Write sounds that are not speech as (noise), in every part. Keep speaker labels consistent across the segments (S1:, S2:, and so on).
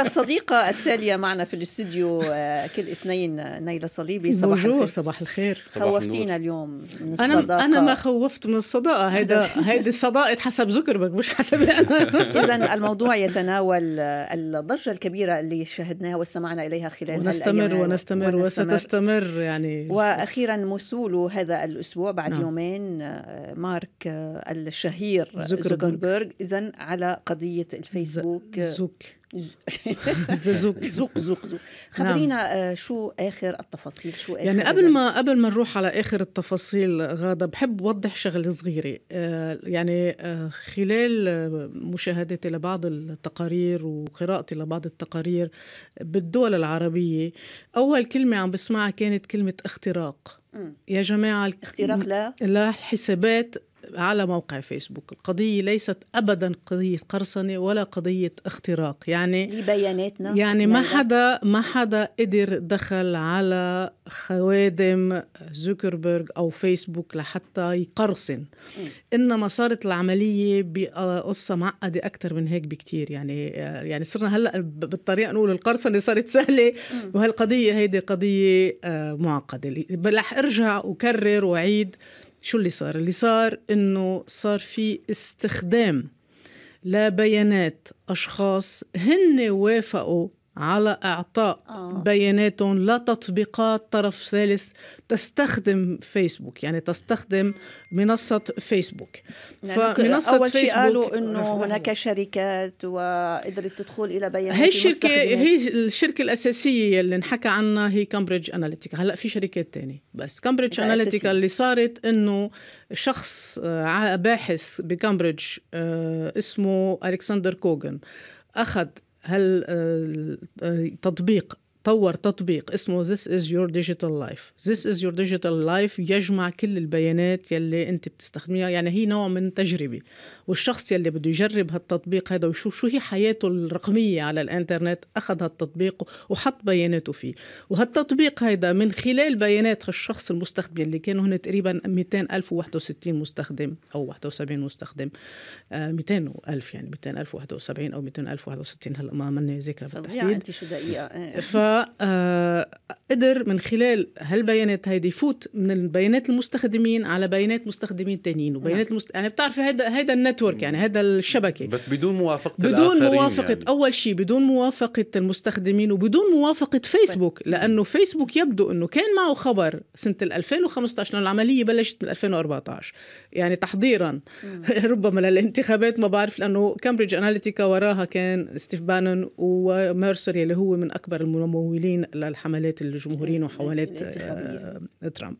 S1: الصديقة التالية معنا في الاستوديو آه، كل اثنين نيلة صليبي صباح
S2: الخير صباح الخير خوفتينا
S1: اليوم من الصداقة أنا أنا ما
S2: خوفت من الصداقة هيدا هيدي الصداقة حسب زكربرج مش حسب أنا (laughs) إذا
S1: الموضوع يتناول آه، الضجة الكبيرة اللي شهدناها واستمعنا إليها خلال ونستمر ونستمر وستستمر
S2: يعني وأخيرا
S1: موسول هذا الأسبوع بعد نعم. يومين آه، مارك الشهير زكربرج, إذا على قضية الفيسبوك زوك (laughs) زوق زوق زوق نعم. خبرينا نعم. شو اخر التفاصيل شو آخر يعني قبل
S2: ما قبل ما نروح على اخر التفاصيل غاده بحب اوضح شغله صغيره آه، يعني آه، خلال مشاهدتي لبعض التقارير وقراءتي لبعض التقارير بالدول العربيه اول كلمه عم بسمعها كانت كلمه اختراق يا جماعه اختراق لا لا حسابات على موقع فيسبوك القضية ليست أبدا قضية قرصنة ولا قضية اختراق يعني دي
S1: بياناتنا يعني ما
S2: حدا ما حدا قدر دخل على خوادم زوكربيرغ أو فيسبوك لحتى يقرصن إنما صارت العملية بقصة معقدة أكثر من هيك بكتير يعني يعني صرنا هلأ بالطريقة نقول القرصنة صارت سهلة وهالقضية هيدي قضية آه، معقدة رح أرجع وكرر وأعيد شو اللي صار اللي صار انه صار في استخدام لبيانات اشخاص هن وافقوا على اعطاء آه. بياناتهم لتطبيقات طرف ثالث تستخدم فيسبوك يعني تستخدم منصه فيسبوك يعني فمنصه اول شيء قالوا انه هناك
S1: شركات وقدرت تدخل الى بيانات هي الشركه هي
S2: الشركه الاساسيه اللي انحكى عنها هي كامبريدج اناليتيكا هلا في شركات تانية بس كامبريدج اناليتيكا اللي صارت انه شخص آه، باحث بكامبريدج آه، اسمه الكسندر كوغن اخذ هل آه، آه، تطبيق طور تطبيق اسمه This is your digital life This is your digital life يجمع كل البيانات يلي انت بتستخدميها يعني هي نوع من تجربة والشخص يلي بده يجرب هالتطبيق هذا ويشوف شو هي حياته الرقمية على الانترنت اخذ هالتطبيق وحط بياناته فيه وهالتطبيق هذا من خلال بيانات الشخص المستخدم اللي كانوا هن تقريبا 200 ألف و61 مستخدم أو 71 مستخدم آه 200 يعني ألف يعني 200 ألف و71 أو 200 ألف و61 هلا ما ماني ذاكرة بالتحديد فظيعة أنت شو دقيقة ف إيه. قدر من خلال هالبيانات هيدي يفوت من بيانات المستخدمين على بيانات مستخدمين تانيين نعم. وبيانات المست... يعني بتعرفي هيدا هيدا النتورك يعني هيدا الشبكه بس بدون موافقه بدون موافقه يعني. اول شيء بدون موافقه المستخدمين وبدون موافقه فيسبوك لانه فيسبوك يبدو انه كان معه خبر سنه 2015 لانه العمليه بلشت من 2014 يعني تحضيرا (laughs) ربما للانتخابات ما بعرف لانه كامبريدج اناليتيكا وراها كان ستيف بانون وميرسر اللي هو من اكبر الممولين الممولين للحملات الجمهوريين وحملات آه، ترامب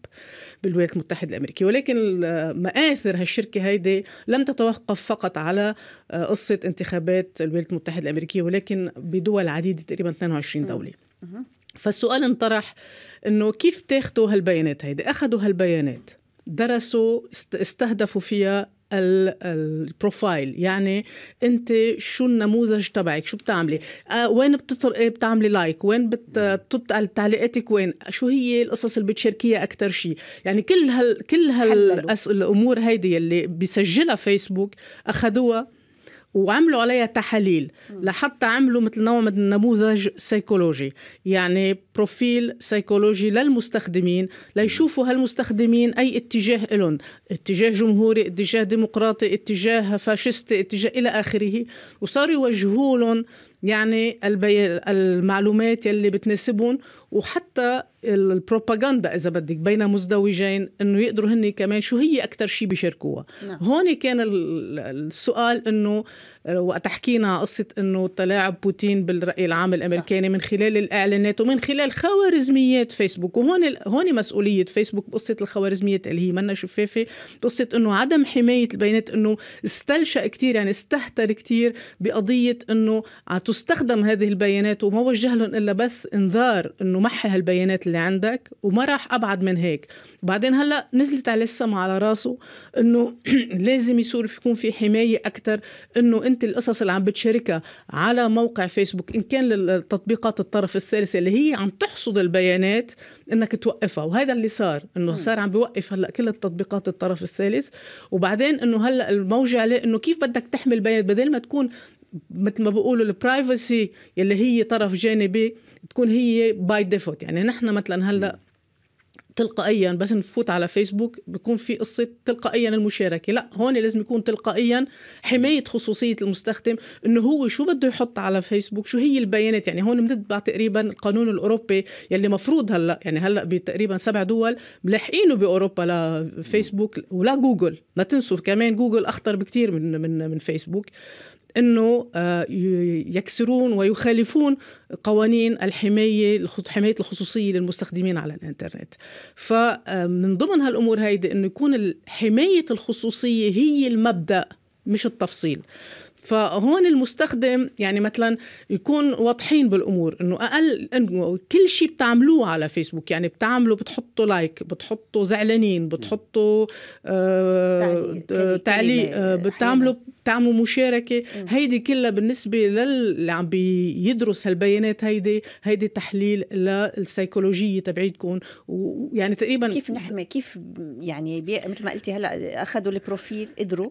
S2: بالولايات المتحدة الأمريكية ولكن مآثر هالشركة هيدي لم تتوقف فقط على آه، قصة انتخابات الولايات المتحدة الأمريكية ولكن بدول عديدة تقريبا 22 دولة فالسؤال انطرح انه كيف تاخذوا هالبيانات هيدي اخذوا هالبيانات درسوا استهدفوا فيها البروفايل يعني انت شو النموذج تبعك شو بتعملي آه وين بتطر... إيه، بتعملي لايك وين بتطلع تعليقاتك وين شو هي القصص اللي بتشاركيها اكثر شيء يعني كل هال كل هالامور هيدي اللي بيسجلها فيسبوك اخذوها وعملوا عليها تحاليل لحتى عملوا مثل نوع من النموذج سيكولوجي يعني بروفيل سيكولوجي للمستخدمين ليشوفوا هالمستخدمين اي اتجاه لهم اتجاه جمهوري اتجاه ديمقراطي اتجاه فاشستي اتجاه الى اخره وصاروا يوجهوا لهم يعني المعلومات يلي بتناسبهم وحتى البروباغندا اذا بدك بين مزدوجين انه يقدروا هن كمان شو هي اكثر شيء بيشاركوها نعم. هون كان السؤال انه آه، وقت حكينا قصه انه تلاعب بوتين بالراي العام الامريكاني صح. من خلال الاعلانات ومن خلال خوارزميات فيسبوك وهون هون مسؤوليه فيسبوك بقصه الخوارزميات اللي هي منا شفافه بقصه انه عدم حمايه البيانات انه استلشى كثير يعني استهتر كثير بقضيه انه تستخدم هذه البيانات وما وجه لهم الا بس انذار انه ومحي هالبيانات اللي عندك وما راح ابعد من هيك بعدين هلا نزلت على السما على راسه انه (clears throat) لازم يصير يكون في حمايه اكثر انه انت القصص اللي عم بتشاركها على موقع فيسبوك ان كان للتطبيقات الطرف الثالث اللي هي عم تحصد البيانات انك توقفها وهذا اللي صار انه صار عم بيوقف هلا كل التطبيقات الطرف الثالث وبعدين انه هلا الموجه عليه انه كيف بدك تحمي البيانات بدل ما تكون مثل ما بقولوا البرايفسي اللي هي طرف جانبي تكون هي باي ديفوت يعني نحن مثلا هلا تلقائيا بس نفوت على فيسبوك بيكون في قصه تلقائيا المشاركه لا هون لازم يكون تلقائيا حمايه خصوصيه المستخدم انه هو شو بده يحط على فيسبوك شو هي البيانات يعني هون بنتبع تقريبا القانون الاوروبي يلي مفروض هلا يعني هلا بتقريبا سبع دول ملحقينه باوروبا لفيسبوك ولا جوجل ما تنسوا كمان جوجل اخطر بكتير من من من فيسبوك انه آه، يكسرون ويخالفون قوانين الحمايه حمايه الخصوصيه للمستخدمين على الانترنت فمن آه، ضمن هالامور هيدي انه يكون حمايه الخصوصيه هي المبدا مش التفصيل فهون المستخدم يعني مثلا يكون واضحين بالامور انه اقل انه كل شيء بتعملوه على فيسبوك يعني بتعملوا بتحطوا لايك بتحطوا زعلانين بتحطوا آه تعليق, تعليق آه بتعملوا تعملوا مشاركه هيدي كلها بالنسبه للي عم بيدرس هالبيانات هيدي هيدي تحليل للسيكولوجيه تبعيتكم ويعني
S1: تقريبا كيف نحمي كيف يعني مثل ما قلتي هلا اخذوا البروفيل قدروا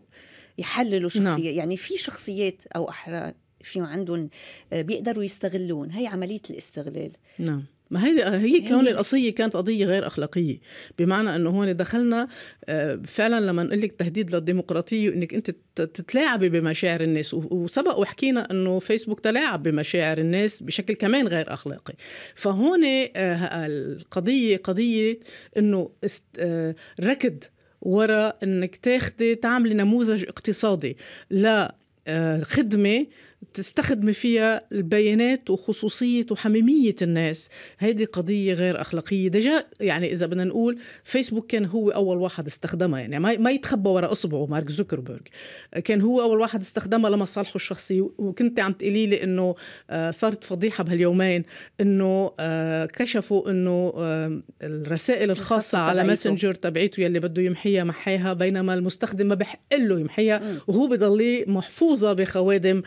S1: يحللوا نعم. شخصيه نعم. يعني في شخصيات او احرار في عندهم آه، بيقدروا يستغلون هي عملية الاستغلال
S2: نعم ما هي هي كون القصيه كانت قضيه غير اخلاقيه بمعنى انه هون دخلنا آه، فعلا لما نقول لك تهديد للديمقراطيه انك انت تتلاعبي بمشاعر الناس وسبق وحكينا انه فيسبوك تلاعب بمشاعر الناس بشكل كمان غير اخلاقي فهون آه، القضيه قضيه انه آه، ركض وراء انك تاخدي تعملي نموذج اقتصادي لخدمه تستخدم فيها البيانات وخصوصية وحميمية الناس هذه قضية غير أخلاقية دجا يعني إذا بدنا نقول فيسبوك كان هو أول واحد استخدمها يعني ما, يتخبى وراء أصبعه مارك زوكربيرج كان هو أول واحد استخدمها لمصالحه الشخصية وكنت عم تقولي لي إنه آه، صارت فضيحة بهاليومين إنه آه، كشفوا إنه آه، الرسائل الخاصة على ماسنجر تبعيته يلي بده يمحيها محيها بينما المستخدم ما بحق له يمحيها وهو بضلي محفوظة بخوادم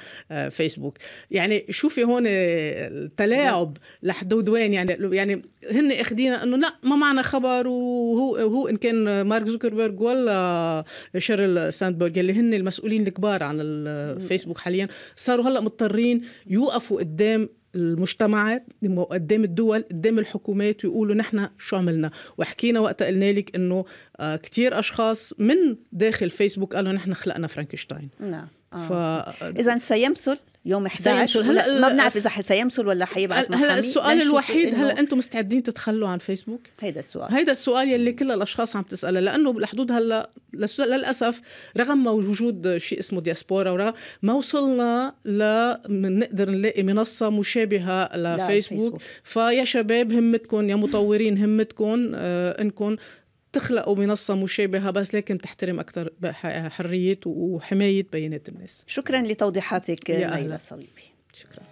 S2: فيسبوك يعني شوفي هون التلاعب لحدود وين يعني يعني هن اخدينا انه لا ما معنا خبر وهو هو ان كان مارك زوكربيرج ولا شيرل ساندبرج اللي هن المسؤولين الكبار عن الفيسبوك حاليا صاروا هلا مضطرين يوقفوا قدام المجتمعات قدام الدول قدام الحكومات ويقولوا نحن شو عملنا وحكينا وقتها قلنا لك انه آه، كتير اشخاص من داخل فيسبوك قالوا نحن خلقنا فرانكشتاين
S1: نعم آه. ف... اذا سيمثل يوم 11 هلا ما بنعرف اذا سيمسل ولا حيبعث هلا السؤال الوحيد هلا انتم مستعدين تتخلوا عن فيسبوك؟ هيدا السؤال هيدا
S2: السؤال يلي كل الاشخاص عم تساله لانه بالحدود هلا للاسف رغم وجود شيء اسمه دياسبورا ما وصلنا ل نقدر نلاقي منصه مشابهه لفيسبوك فيا شباب همتكم يا مطورين همتكم آه، انكم تخلقوا منصة مشابهة بس لكن بتحترم أكثر حرية وحماية بيانات الناس
S1: شكرا لتوضيحاتك ليلى
S2: صليبي شكرا